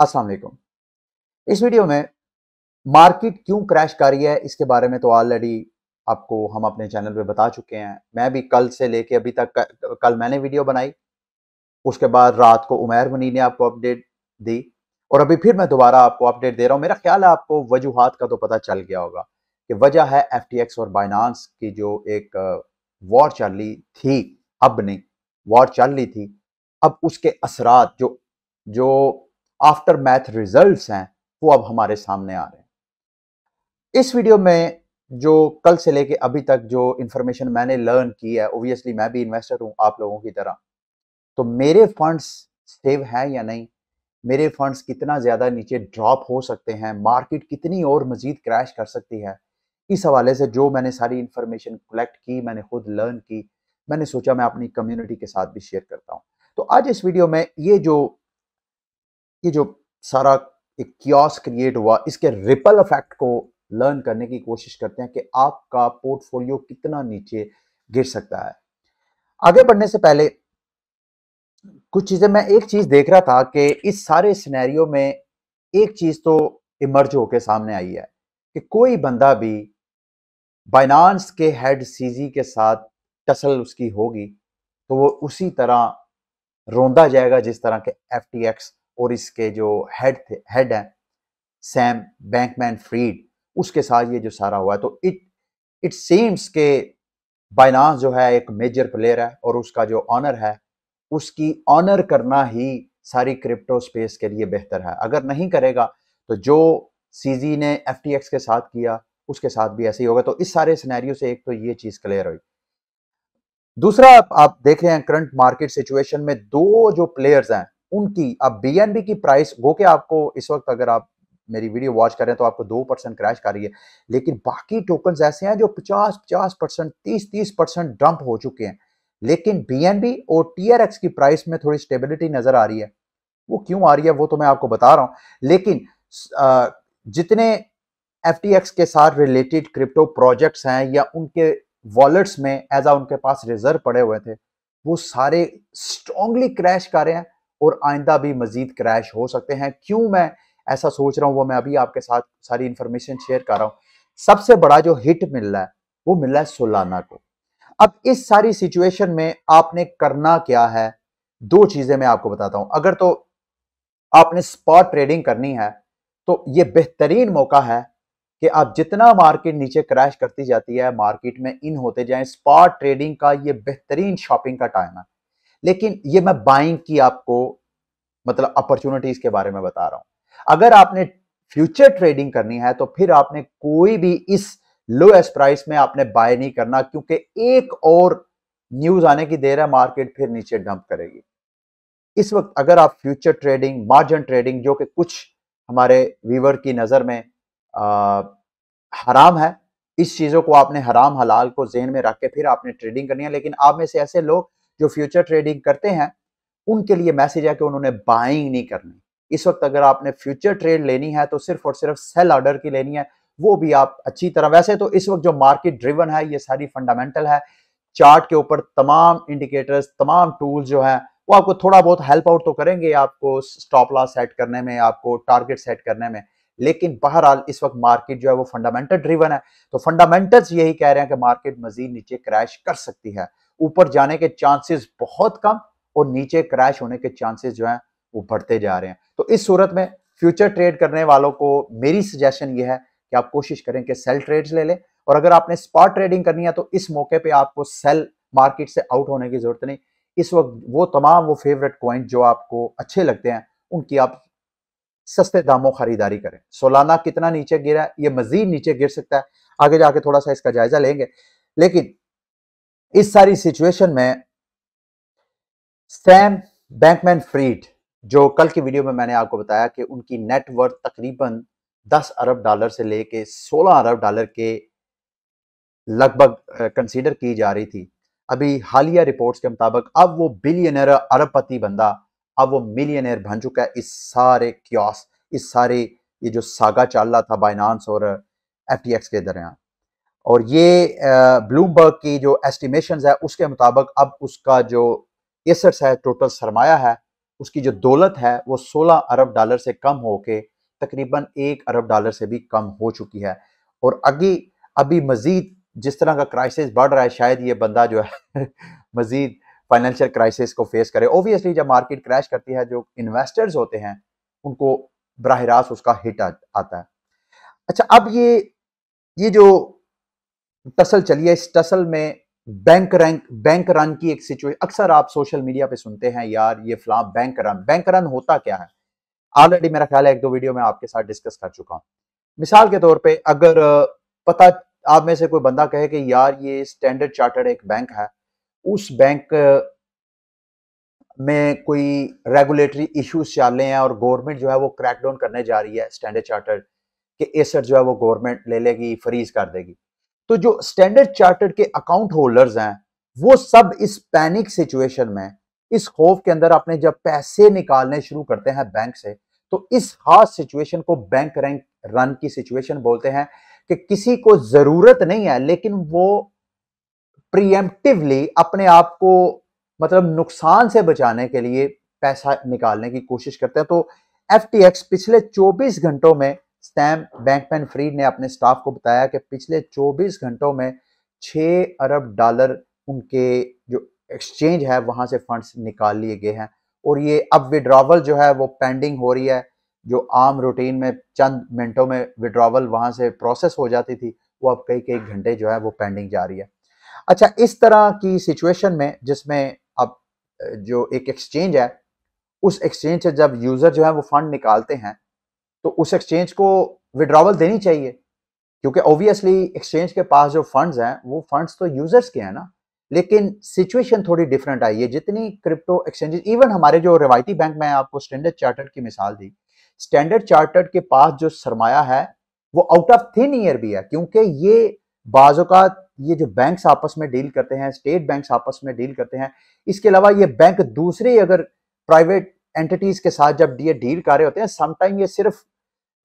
असल इस वीडियो में मार्केट क्यों क्रैश कर रही है इसके बारे में तो ऑलरेडी आपको हम अपने चैनल पे बता चुके हैं मैं भी कल से लेके अभी तक कल मैंने वीडियो बनाई उसके बाद रात को उमैर मुनी ने आपको अपडेट दी और अभी फिर मैं दोबारा आपको अपडेट दे रहा हूँ मेरा ख्याल है आपको वजूहत का तो पता चल गया होगा कि वजह है एफ और बाइनांस की जो एक वॉर चल रही थी अब नहीं वॉर चल रही थी अब उसके असरात जो जो आफ्टर मैथ रिजल्ट्स हैं वो अब हमारे सामने आ रहे हैं इस वीडियो में जो कल से लेके अभी तक जो इंफॉर्मेशन मैंने लर्न की है ओबियसली मैं भी इन्वेस्टर हूँ आप लोगों की तरह तो मेरे फंड्स सेव हैं या नहीं मेरे फंड्स कितना ज़्यादा नीचे ड्रॉप हो सकते हैं मार्केट कितनी और मज़ीद क्रैश कर सकती है इस हवाले से जो मैंने सारी इन्फॉर्मेशन कलेक्ट की मैंने खुद लर्न की मैंने सोचा मैं अपनी कम्युनिटी के साथ भी शेयर करता हूँ तो आज इस वीडियो में ये जो ये जो सारा एक क्योस क्रिएट हुआ इसके रिपल इफेक्ट को लर्न करने की कोशिश करते हैं कि आपका पोर्टफोलियो कितना नीचे गिर सकता है आगे बढ़ने से पहले कुछ चीज़ें मैं एक चीज़ देख रहा था कि इस सारे सिनेरियो में एक चीज़ तो इमर्ज होकर सामने आई है कि कोई बंदा भी बाइनांस के हेड सीजी के साथ टसल उसकी होगी तो वो उसी तरह रोंदा जाएगा जिस तरह के एफ और इसके जो हेड थे हेड हैं सैम बैंकमैन फ्रीड उसके साथ ये जो सारा हुआ है तो इट इट सीम्स के बाइनास जो है एक मेजर प्लेयर है और उसका जो ऑनर है उसकी ऑनर करना ही सारी क्रिप्टो स्पेस के लिए बेहतर है अगर नहीं करेगा तो जो सीजी ने एफ के साथ किया उसके साथ भी ऐसे ही होगा तो इस सारे सिनेरियो से एक तो ये चीज़ क्लियर हुई दूसरा आप देख रहे हैं करंट मार्केट सिचुएशन में दो जो प्लेयर्स हैं उनकी अब बी की प्राइस वो के आपको इस वक्त अगर आप मेरी वीडियो वॉच हैं तो आपको दो परसेंट क्रैश कर रही है लेकिन बाकी टोकन ऐसे हैं जो पचास पचास परसेंट तीस तीस परसेंट डंप हो चुके हैं लेकिन बी और टी की प्राइस में थोड़ी स्टेबिलिटी नज़र आ रही है वो क्यों आ रही है वो तो मैं आपको बता रहा हूं लेकिन जितने एफ के साथ रिलेटेड क्रिप्टो प्रोजेक्ट्स हैं या उनके वॉलेट्स में एज आ उनके पास रिजर्व पड़े हुए थे वो सारे स्ट्रॉन्गली क्रैश कर रहे हैं और आइंदा भी मज़ीद क्रैश हो सकते हैं क्यों मैं ऐसा सोच रहा हूँ वो मैं अभी आपके साथ सारी इंफॉर्मेशन शेयर कर रहा हूँ सबसे बड़ा जो हिट मिल रहा है वो मिल रहा है सोलाना को अब इस सारी सिचुएशन में आपने करना क्या है दो चीज़ें मैं आपको बताता हूं अगर तो आपने स्पॉट ट्रेडिंग करनी है तो ये बेहतरीन मौका है कि आप जितना मार्केट नीचे क्रैश करती जाती है मार्केट में इन होते जाएं स्पॉट ट्रेडिंग का ये बेहतरीन शॉपिंग का टाइम है लेकिन ये मैं बाइंग की आपको मतलब अपॉर्चुनिटीज के बारे में बता रहा हूं अगर आपने फ्यूचर ट्रेडिंग करनी है तो फिर आपने कोई भी इस लोएस्ट प्राइस में आपने बाय नहीं करना क्योंकि एक और न्यूज आने की देर है मार्केट फिर नीचे डंप करेगी इस वक्त अगर आप फ्यूचर ट्रेडिंग मार्जिन ट्रेडिंग जो कि कुछ हमारे व्यूवर की नज़र में आ, हराम है इस चीज़ों को आपने हराम हलाल को जहन में रख के फिर आपने ट्रेडिंग करनी है लेकिन आप में से ऐसे लोग जो फ्यूचर ट्रेडिंग करते हैं उनके लिए मैसेज है कि उन्होंने बाइंग नहीं करनी इस वक्त अगर आपने फ्यूचर ट्रेड लेनी है तो सिर्फ और सिर्फ सेल ऑर्डर की लेनी है वो भी आप अच्छी तरह वैसे तो इस वक्त जो मार्केट ड्रिवन है ये सारी फंडामेंटल है चार्ट के ऊपर तमाम इंडिकेटर्स तमाम टूल जो है वो आपको थोड़ा बहुत हेल्प आउट तो करेंगे आपको स्टॉप लॉस सेट करने में आपको टारगेट सेट करने में लेकिन बहरहाल इस वक्त मार्केट जो है वो फंडामेंटल ड्रिवन है तो फंडामेंटल्स यही कह रहे हैं कि मार्केट मजीद नीचे क्रैश कर सकती है ऊपर जाने के चांसेस बहुत कम और नीचे क्रैश होने के चांसेस जो हैं वो बढ़ते जा रहे हैं तो इस सूरत में फ्यूचर ट्रेड करने वालों को मेरी सजेशन ये है कि आप कोशिश करें कि सेल ट्रेड्स ले लें और अगर आपने स्पॉट ट्रेडिंग करनी है तो इस मौके पे आपको सेल मार्केट से आउट होने की जरूरत नहीं इस वक्त वो तमाम वो फेवरेट क्वाइंट जो आपको अच्छे लगते हैं उनकी आप सस्ते दामों खरीदारी करें सोलाना कितना नीचे गिरा है ये मजीद नीचे गिर सकता है आगे जाके थोड़ा सा इसका जायजा लेंगे लेकिन इस सारी सिचुएशन में सैम बैंकमैन फ्रीड जो कल की वीडियो में मैंने आपको बताया कि उनकी नेटवर्थ तकरीबन 10 अरब डॉलर से लेके 16 अरब डॉलर के लगभग कंसीडर की जा रही थी अभी हालिया रिपोर्ट्स के मुताबिक अब वो बिलियनर अरबपति बंदा अब वो मिलियनर बन चुका है इस सारे क्योस इस सारे ये जो सागा चाल रहा था बाइनानस और एफ के दरमियान और ये ब्लूमबर्ग की जो एस्टिमेशन है उसके मुताबिक अब उसका जो एसट्स है टोटल सरमाया है उसकी जो दौलत है वो 16 अरब डॉलर से कम होके तकरीबन एक अरब डॉलर से भी कम हो चुकी है और अभी अभी मज़ीद जिस तरह का क्राइसिस बढ़ रहा है शायद ये बंदा जो है मज़ीद फाइनेंशियल क्राइसिस को फेस करे ओबियसली जब मार्केट क्रैश करती है जो इन्वेस्टर्स होते हैं उनको बरह उसका हिट आता है अच्छा अब ये ये जो टसल चलिए इस टसल में बैंक रैंक बैंक रन की एक सिचुएशन अक्सर आप सोशल मीडिया पे सुनते हैं यार ये फ्ला बैंक रन बैंक रन होता क्या है ऑलरेडी मेरा ख्याल है एक दो वीडियो में आपके साथ डिस्कस कर चुका हूँ मिसाल के तौर पे अगर पता आप में से कोई बंदा कहे कि यार ये स्टैंडर्ड चार्टर्ड एक बैंक है उस बैंक में कोई रेगुलेटरी इश्यूज चल रहे हैं और गवर्नमेंट जो है वो क्रैकडाउन करने जा रही है स्टैंडर्ड चार्टर्ड के एसर जो है वो गवर्नमेंट ले लेगी फ्रीज कर देगी तो जो स्टैंडर्ड चार्टर्ड के अकाउंट होल्डर्स हैं वो सब इस पैनिक सिचुएशन में इस खौफ के अंदर आपने जब पैसे निकालने शुरू करते हैं बैंक से तो इस खास सिचुएशन को बैंक रैंक रन की सिचुएशन बोलते हैं कि किसी को जरूरत नहीं है लेकिन वो प्रियमटिवली अपने आप को मतलब नुकसान से बचाने के लिए पैसा निकालने की कोशिश करते हैं तो एफ पिछले 24 घंटों में स्टैम बैंकमैन फ्रीड ने अपने स्टाफ को बताया कि पिछले 24 घंटों में 6 अरब डॉलर उनके जो एक्सचेंज है वहां से फंड्स निकाल लिए गए हैं और ये अब विड्रावल जो है वो पेंडिंग हो रही है जो आम रूटीन में चंद मिनटों में विड्रावल वहां से प्रोसेस हो जाती थी वो अब कई कई घंटे जो है वो पेंडिंग जा रही है अच्छा इस तरह की सिचुएशन में जिसमें अब जो एक एक्सचेंज है उस एक्सचेंज से जब यूज़र जो है वो फंड निकालते हैं तो उस एक्सचेंज को विड्रावल देनी चाहिए क्योंकि ऑब्वियसली एक्सचेंज के पास जो फंड्स हैं वो फंड्स तो यूजर्स के हैं ना लेकिन सिचुएशन थोड़ी डिफरेंट आई है जितनी क्रिप्टो एक्सचेंजेस इवन हमारे जो रिवायती बैंक में आपको स्टैंडर्ड चार्टर्ड की मिसाल दी स्टैंडर्ड चार्टर्ड के पास जो सरमाया है वो आउट ऑफ थिन ईयर भी है क्योंकि ये बाज़ात ये जो बैंक्स आपस में डील करते हैं स्टेट बैंक्स आपस में डील करते हैं इसके अलावा ये बैंक दूसरे अगर प्राइवेट एंटिटीज़ के साथ जब ये डील कर रहे होते हैं समटाइम ये सिर्फ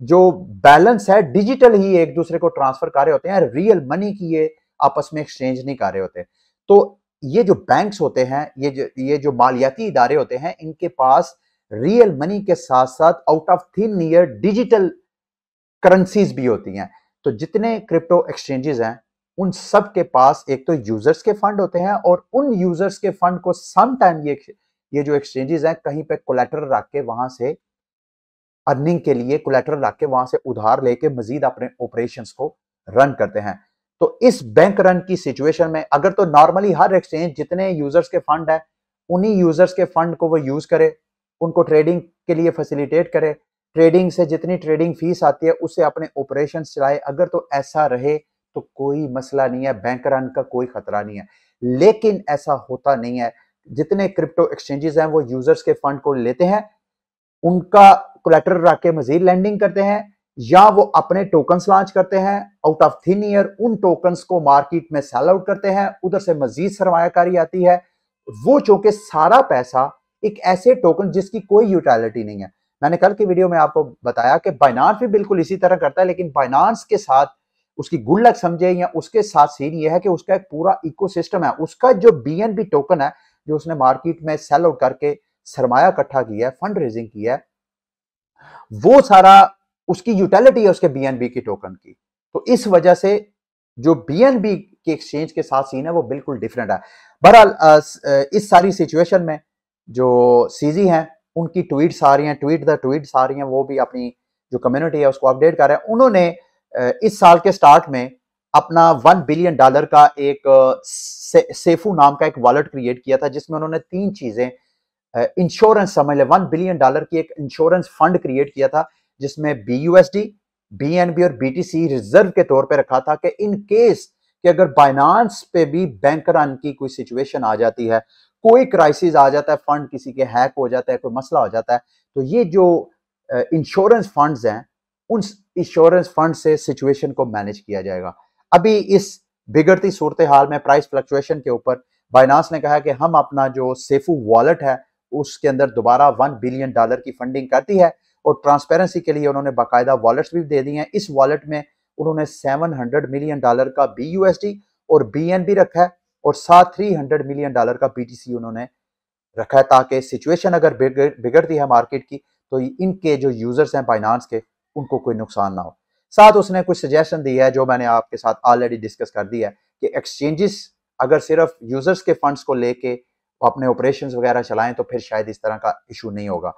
जो बैलेंस है डिजिटल ही एक दूसरे को ट्रांसफर कर रहे होते हैं रियल मनी की ये आपस में एक्सचेंज नहीं कर रहे होते तो ये जो बैंक्स होते हैं ये जो ये जो मालियाती इदारे होते हैं इनके पास रियल मनी के साथ साथ out of thin air digital currencies भी होती हैं तो जितने क्रिप्टो एक्सचेंजेस हैं उन सब के पास एक तो यूजर्स के फंड होते हैं और उन यूजर्स के फंड को सम टाइम ये ये जो एक्सचेंजेस हैं कहीं पे कोलेटर रख के वहां से अर्निंग के लिए कोलेटरल रख के वहां से उधार लेके मजीद अपने ऑपरेशन को रन करते हैं तो इस बैंक रन की सिचुएशन में अगर तो नॉर्मली हर एक्सचेंज जितने यूजर्स के फंड है उन्हीं यूजर्स के फंड को वो यूज करे उनको ट्रेडिंग के लिए फैसिलिटेट करे ट्रेडिंग से जितनी ट्रेडिंग फीस आती है उससे अपने ऑपरेशन चलाए अगर तो ऐसा रहे तो कोई मसला नहीं है बैंक रन का कोई खतरा नहीं है लेकिन ऐसा होता नहीं है जितने क्रिप्टो एक्सचेंजेस हैं वो यूजर्स के फंड को लेते हैं उनका कोलेटर रख के मजीद लैंडिंग करते हैं या वो अपने टोकन्स लॉन्च करते हैं आउट ऑफ थिन ईयर उन टोकन्स को मार्केट में सेल आउट करते हैं उधर से मजीद सरमाकारी आती है वो चूंकि सारा पैसा एक ऐसे टोकन जिसकी कोई यूटिलिटी नहीं है मैंने कल की वीडियो में आपको बताया कि बाइनांस भी बिल्कुल इसी तरह करता है लेकिन बाइनांस के साथ उसकी गुड लक समझे या उसके साथ सीन ये है कि उसका एक पूरा इकोसिस्टम है उसका जो बी टोकन है जो उसने मार्केट में सेल आउट करके सरमाया इकट्ठा किया है फंड रेजिंग किया है वो सारा उसकी यूटिलिटी है उसके बीएनबी की टोकन की तो इस वजह से जो बीएनबी के एक्सचेंज के साथ सीन है वो बिल्कुल डिफरेंट है बहरहाल इस सारी सिचुएशन में जो सीजी हैं उनकी ट्वीट्स आ रही हैं ट्वीट द ट्वीट्स आ रही हैं वो भी अपनी जो कम्युनिटी है उसको अपडेट कर रहे हैं उन्होंने इस साल के स्टार्ट में अपना वन बिलियन डॉलर का एक से, सेफू नाम का एक वॉलेट क्रिएट किया था जिसमें उन्होंने तीन चीज़ें इंश्योरेंस समझ लें वन बिलियन डॉलर की एक इंश्योरेंस फंड क्रिएट किया था जिसमें B U S D B N B और बी टी सी रिजर्व के तौर पर रखा था कि इन केस कि अगर बाइनांस पे भी बैंक रन की कोई सिचुएशन आ जाती है कोई क्राइसिस आ जाता है फंड किसी के हैक हो जाता है कोई मसला हो जाता है तो ये जो इंश्योरेंस फंड्स हैं उन इंश्योरेंस फंड से सिचुएशन को मैनेज किया जाएगा अभी इस बिगड़ती सूरत हाल में प्राइस फ्लक्चुएशन के ऊपर बाइनांस ने कहा कि हम अपना जो सेफू वॉलेट है उसके अंदर दोबारा वन बिलियन डॉलर की फंडिंग कर दी है और ट्रांसपेरेंसी के लिए उन्होंने बाकायदा वॉलेट्स भी दे दी हैं इस वॉलेट में उन्होंने 700 मिलियन डॉलर का बी और बी रखा है और साथ 300 मिलियन डॉलर का बी उन्होंने रखा है ताकि सिचुएशन अगर बिगड़ती है मार्केट की तो इनके जो यूजर्स हैं फाइनानस के उनको कोई नुकसान ना हो साथ उसने कुछ सजेशन दिया है जो मैंने आपके साथ ऑलरेडी डिस्कस कर दिया है कि एक्सचेंजेस अगर सिर्फ यूजर्स के फंड्स को लेके अपने ऑपरेशन वगैरह चलाएं तो फिर शायद इस तरह का इशू नहीं होगा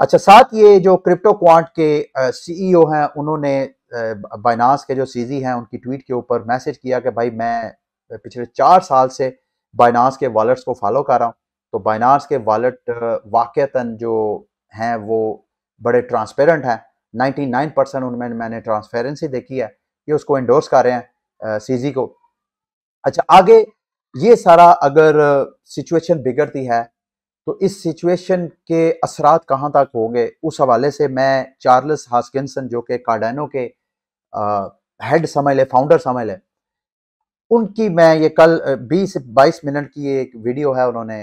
अच्छा साथ ये जो क्रिप्टो क्वांट के सीईओ e हैं उन्होंने बाइनास के जो सीजी हैं उनकी ट्वीट के ऊपर मैसेज किया कि भाई मैं पिछले चार साल से बाइनास के वॉलेट्स को फॉलो कर रहा हूँ तो बाइनास के वॉलेट वाक्यतन जो हैं वो बड़े ट्रांसपेरेंट हैं 99 परसेंट उनमें मैंने ट्रांसपेरेंसी देखी है ये उसको इंडोर्स कर रहे हैं सीजी को अच्छा आगे ये सारा अगर सिचुएशन बिगड़ती है तो इस सिचुएशन के असरात कहाँ तक होंगे उस हवाले से मैं चार्ल्स हास्किसन जो कि कार्डेनो के हेड समझ ले फाउंडर समझ ले उनकी मैं ये कल 20 22 मिनट की एक वीडियो है उन्होंने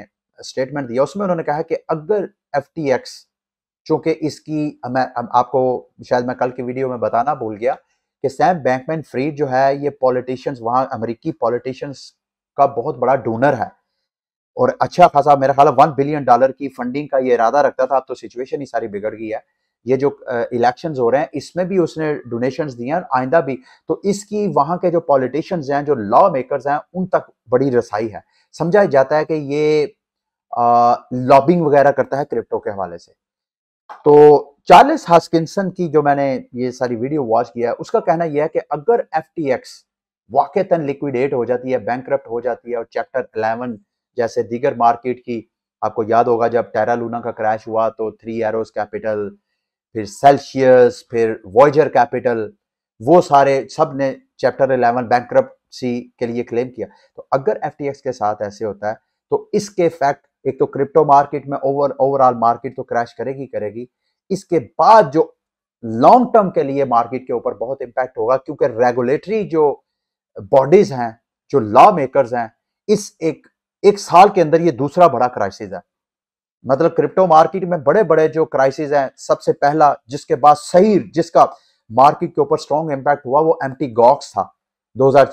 स्टेटमेंट दिया उसमें उन्होंने कहा कि अगर एफ टी एक्स चूँकि इसकी मैं आपको शायद मैं कल की वीडियो में बताना भूल गया कि सैम बैंकमैन फ्रीड जो है ये पॉलिटिशियंस वहाँ अमेरिकी पॉलिटिशियंस का बहुत बड़ा डोनर है और अच्छा खासा मेरा ख्याल वन बिलियन डॉलर की फंडिंग का ये इरादा रखता था अब तो सिचुएशन ही सारी बिगड़ गई है ये जो इलेक्शंस हो रहे हैं इसमें भी उसने डोनेशन दिए हैं आइंदा भी तो इसकी वहां के जो पॉलिटिशियंस हैं जो लॉ मेकर्स हैं उन तक बड़ी रसाई है समझा जाता है कि ये लॉबिंग वगैरह करता है क्रिप्टो के हवाले से तो चार्लिस हास्किसन की जो मैंने ये सारी वीडियो वॉच किया है उसका कहना यह है कि अगर एफ वाक़ता लिक्विडेट हो जाती है बैंक हो जाती है और चैप्टर अलेवन जैसे दीगर मार्केट की आपको याद होगा जब टेरा लूना का क्रैश हुआ तो थ्री एरोस कैपिटल फिर सेल्सियस फिर वॉयजर कैपिटल वो सारे सब ने चैप्टर अलेवन बैंक के लिए क्लेम किया तो अगर एफ के साथ ऐसे होता है तो इसके फैक्ट एक तो क्रिप्टो मार्केट में ओवर ओवरऑल मार्केट तो क्रैश करेगी करेगी इसके बाद जो लॉन्ग टर्म के लिए मार्केट के ऊपर बहुत इंपैक्ट होगा क्योंकि रेगुलेटरी जो बॉडीज हैं जो लॉ मेकर्स हैं इस एक एक साल के अंदर ये दूसरा बड़ा क्राइसिस है मतलब क्रिप्टो मार्केट में बड़े बड़े जो क्राइसिस हैं सबसे पहला जिसके बाद सही जिसका मार्केट के ऊपर स्ट्रॉन्ग इम्पैक्ट हुआ वो एम टी गॉक्स था दो हजार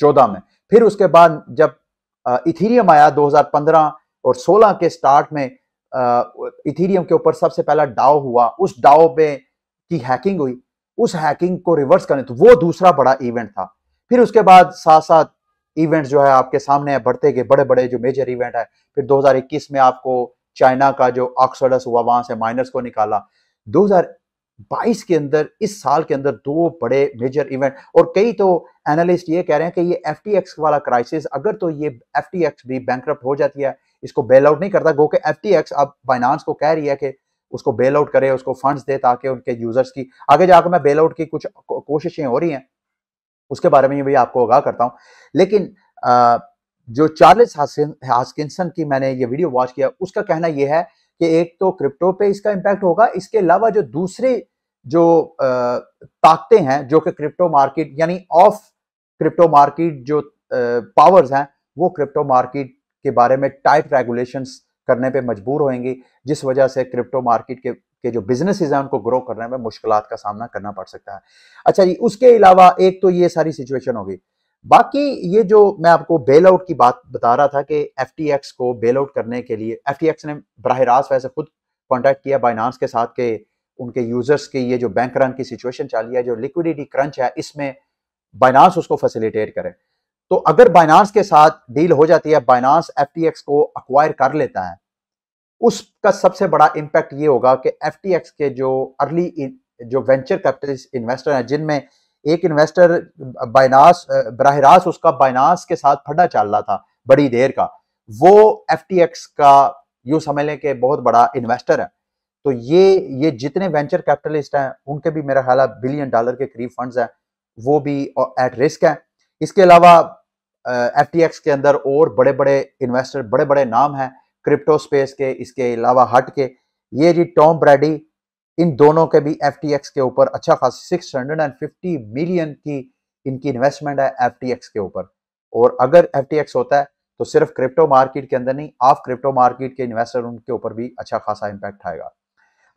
चौदह में फिर उसके बाद जब इथीरियम आया 2015 और 16 के स्टार्ट में इथीरियम के ऊपर सबसे पहला डाओ हुआ उस डाओ पे की हैकिंग हुई उस हैकिंग को रिवर्स करने तो वो दूसरा बड़ा इवेंट था फिर उसके बाद साथ साथ इवेंट जो है आपके सामने है बढ़ते गए बड़े बड़े जो मेजर इवेंट है फिर 2021 में आपको चाइना का जो ऑक्सोडस हुआ वहां से माइनस को निकाला 2022 के अंदर इस साल के अंदर दो बड़े मेजर इवेंट और कई तो एनालिस्ट ये कह रहे हैं कि ये एफ वाला क्राइसिस अगर तो ये एफ भी बैंक हो जाती है इसको बेल आउट नहीं करता गो के एफ अब बाइनांस को कह रही है कि उसको बेल आउट करे उसको फंड्स दे ताकि उनके यूजर्स की आगे जाकर मैं बेल आउट की कुछ कोशिशें हो रही हैं उसके बारे में भी आपको आगाह करता हूँ लेकिन आ, जो चार्लिस हास्किंसन की मैंने ये वीडियो वॉच किया उसका कहना यह है कि एक तो क्रिप्टो पे इसका इम्पैक्ट होगा इसके अलावा जो दूसरे जो ताकतें हैं जो कि क्रिप्टो मार्केट यानी ऑफ क्रिप्टो मार्केट जो पावर्स हैं वो क्रिप्टो मार्केट के बारे में टाइट रेगुलेशंस करने पे मजबूर होंगी जिस वजह से क्रिप्टो मार्केट के के जो बिजनेसिस हैं उनको ग्रो करने में मुश्किल का सामना करना पड़ सकता है अच्छा जी उसके अलावा एक तो ये सारी सिचुएशन होगी बाकी ये जो मैं आपको बेल आउट की बात बता रहा था कि एफ को बेल आउट करने के लिए एफ ने बरह रास्त वैसे खुद कॉन्टैक्ट किया बाइनांस के साथ के उनके यूजर्स की ये जो बैंक रन की सिचुएशन चाली है जो लिक्विडिटी क्रंच है इसमें बाइनांस उसको फैसिलिटेट करें तो अगर बाइनांस के साथ डील हो जाती है बाइनांस एफ को अक्वायर कर लेता है उसका सबसे बड़ा इम्पैक्ट ये होगा कि एफ के जो अर्ली जो वेंचर कैपिटलिस्ट इन्वेस्टर हैं जिनमें एक इन्वेस्टर बाइनास बरह रास्त उसका बाइनास के साथ फटा चल रहा था बड़ी देर का वो एफ का यू समझ लें कि बहुत बड़ा इन्वेस्टर है तो ये ये जितने वेंचर कैपिटलिस्ट हैं उनके भी मेरा ख्याल है बिलियन डॉलर के करीब फंड्स हैं वो भी एट रिस्क हैं इसके अलावा एफ टी एक्स के अंदर और बड़े बड़े इन्वेस्टर बड़े बड़े नाम हैं क्रिप्टो स्पेस के इसके अलावा हट के ये जी टॉम ब्रैडी इन दोनों के भी एफ टी एक्स के ऊपर अच्छा खास six hundred and fifty million की इनकी इन्वेस्टमेंट है एफ टी एक्स के ऊपर और अगर एफ टी एक्स होता है तो सिर्फ क्रिप्टो मार्केट के अंदर नहीं ऑफ क्रिप्टो मार्केट के इन्वेस्टर उनके ऊपर भी अच्छा खासा इम्पैक्ट आएगा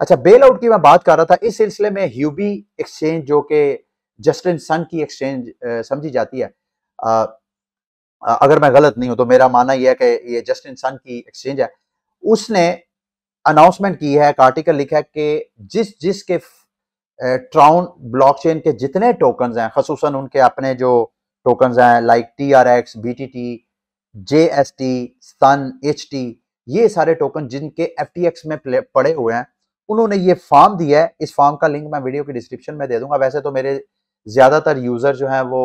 अच्छा बेल आउट की मैं बात कर रहा था इस सिलसिले में ह्यूबी एक्सचेंज जो कि जस्टिन सन की एक्सचेंज समझी जाती है अगर मैं गलत नहीं हूं तो मेरा मानना यह है कि ये जस्टिन सन की एक्सचेंज है उसने अनाउंसमेंट की है एक आर्टिकल लिखा है कि जिस जिस के ट्राउन ब्लॉकचेन के जितने टोकन हैं खसूस उनके अपने जो टोकन हैं like T R X B T T J S T sun H T ये सारे टोकन जिनके एफ टी एक्स में पड़े हुए हैं उन्होंने ये फॉर्म दिया है इस फॉर्म का लिंक मैं वीडियो के डिस्क्रिप्शन में दे दूंगा वैसे तो मेरे ज़्यादातर यूज़र जो हैं वो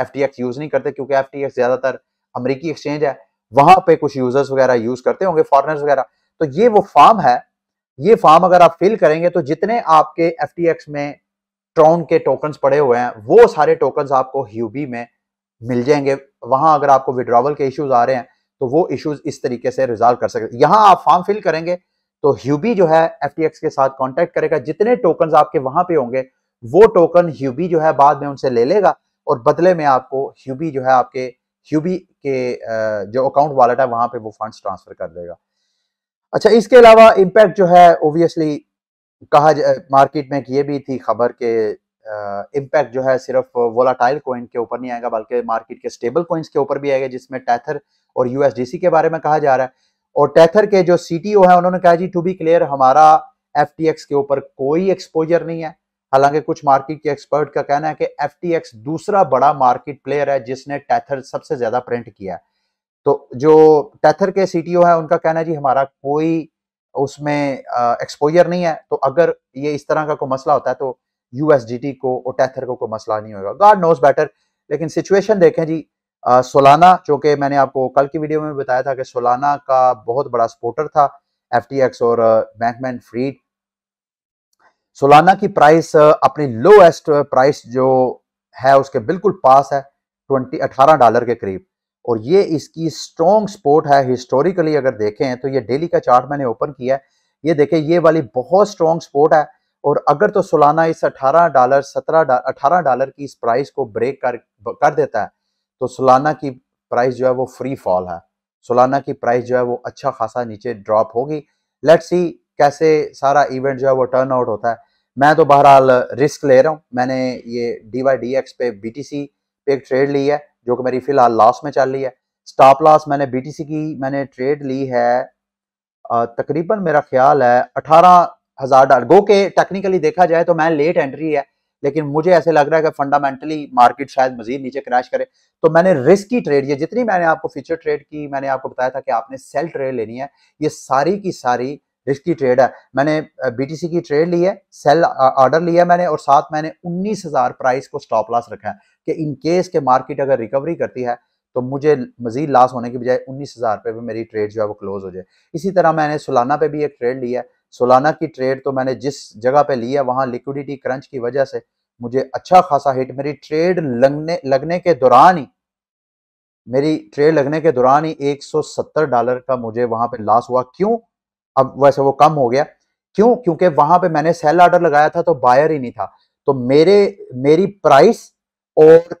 एफ यूज नहीं करते क्योंकि एफ ज्यादातर अमरीकी एक्सचेंज है वहां पर कुछ यूजर्स वगैरह यूज करते होंगे फॉरनर्स वगैरह तो ये वो फॉर्म है ये फॉर्म अगर आप फिल करेंगे तो जितने आपके एफ में ट्रॉन के टोकन्स पड़े हुए हैं वो सारे टोकन्स आपको ह्यूबी में मिल जाएंगे वहां अगर आपको विड्रॉवल के इश्यूज आ रहे हैं तो वो इश्यूज इस तरीके से रिजॉल्व कर सकते यहाँ आप फॉर्म फिल करेंगे तो ह्यूबी जो है एफ के साथ कॉन्टेक्ट करेगा जितने टोकन आपके वहां पे होंगे वो टोकन ह्यूबी जो है बाद में उनसे ले लेगा और बदले में आपको ह्यूबी जो है आपके ह्यूबी के जो अकाउंट वॉलेट है वहां पे वो फंड्स ट्रांसफर कर देगा अच्छा इसके अलावा इम्पैक्ट जो है ओबियसली कहा मार्केट में ये भी थी खबर के इम्पैक्ट जो है सिर्फ वोलाटाइल कोइन के ऊपर नहीं आएगा बल्कि मार्केट के स्टेबल कोइंस के ऊपर भी आएगा जिसमें टैथर और यूएसडीसी के बारे में कहा जा रहा है और टैथर के जो सी है उन्होंने कहा जी टू बी क्लियर हमारा एफटीएक्स के ऊपर कोई एक्सपोजर नहीं है हालांकि कुछ मार्केट के एक्सपर्ट का कहना है कि एफ दूसरा बड़ा मार्केट प्लेयर है जिसने टैथर सबसे ज़्यादा प्रिंट किया है तो जो टैथर के सी है उनका कहना है जी हमारा कोई उसमें एक्सपोजर नहीं है तो अगर ये इस तरह का कोई मसला होता है तो यूएसडीटी को और टैथर को कोई मसला नहीं होगा गॉड नोज बेटर लेकिन सिचुएशन देखें जी आ, सोलाना जो कि मैंने आपको कल की वीडियो में बताया था कि सोलाना का बहुत बड़ा सपोर्टर था एफ और बैंकमैन फ्रीड सोलाना की प्राइस uh, अपनी लोएस्ट प्राइस जो है उसके बिल्कुल पास है ट्वेंटी अठारह डॉलर के करीब और ये इसकी स्ट्रॉन्ग सपोर्ट है हिस्टोरिकली अगर देखें तो ये डेली का चार्ट मैंने ओपन किया है ये देखें ये वाली बहुत स्ट्रॉन्ग सपोर्ट है और अगर तो सोलाना इस अठारह डॉलर सत्रह अठारह डॉलर की इस प्राइस को ब्रेक कर कर देता है तो सोलाना की प्राइस जो है वो फ्री फॉल है सोलाना की प्राइस जो है वो अच्छा खासा नीचे ड्रॉप होगी लेट्स सी कैसे सारा इवेंट जो है वो टर्न आउट होता है मैं तो बहरहाल रिस्क ले रहा हूँ मैंने ये डी वाई डी एक्स पे बी टी सी पे एक ट्रेड ली है जो कि मेरी फिलहाल लॉस में चल रही है स्टॉप लॉस मैंने बी टी सी की मैंने ट्रेड ली है तकरीबन मेरा ख्याल है अठारह हज़ार डॉलर गो के टेक्निकली देखा जाए तो मैं लेट एंट्री है लेकिन मुझे ऐसे लग रहा है कि फंडामेंटली मार्केट शायद मजीद नीचे क्रैश करे तो मैंने रिस्क की ट्रेड ये जितनी मैंने आपको फ्यूचर ट्रेड की मैंने आपको बताया था कि आपने सेल ट्रेड लेनी है ये सारी की सारी रिस्क की ट्रेड है मैंने बीटीसी की ट्रेड ली है सेल ऑर्डर लिया मैंने और साथ मैंने उन्नीस हज़ार प्राइस को स्टॉप लॉस रखा है कि इन केस के मार्केट अगर रिकवरी करती है तो मुझे मजीद लॉस होने की बजाय उन्नीस हज़ार पे भी मेरी ट्रेड जो है वो क्लोज हो जाए इसी तरह मैंने सोलाना पे भी एक ट्रेड लिया है सोलाना की ट्रेड तो मैंने जिस जगह पे लिया वहाँ लिक्विडिटी क्रंच की वजह से मुझे अच्छा खासा हिट मेरी ट्रेड लगने लगने के दौरान ही मेरी ट्रेड लगने के दौरान ही 170 डॉलर का मुझे वहाँ पे लॉस हुआ क्यों अब वैसे वो कम हो गया क्यों क्योंकि वहां पे मैंने सेल ऑर्डर लगाया था तो बायर ही नहीं था तो मेरे मेरी प्राइस और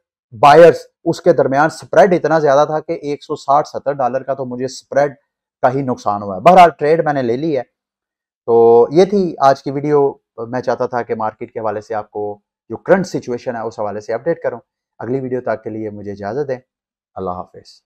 बायर्स उसके दरमियान स्प्रेड इतना ज्यादा था कि 160 70 डॉलर का तो मुझे स्प्रेड का ही नुकसान हुआ है बहरहाल ट्रेड मैंने ले ली है तो ये थी आज की वीडियो मैं चाहता था कि मार्केट के हवाले से आपको जो करंट सिचुएशन है उस हवाले से अपडेट करूँ अगली वीडियो तक के लिए मुझे इजाज़त दें अल्लाह हाफिज़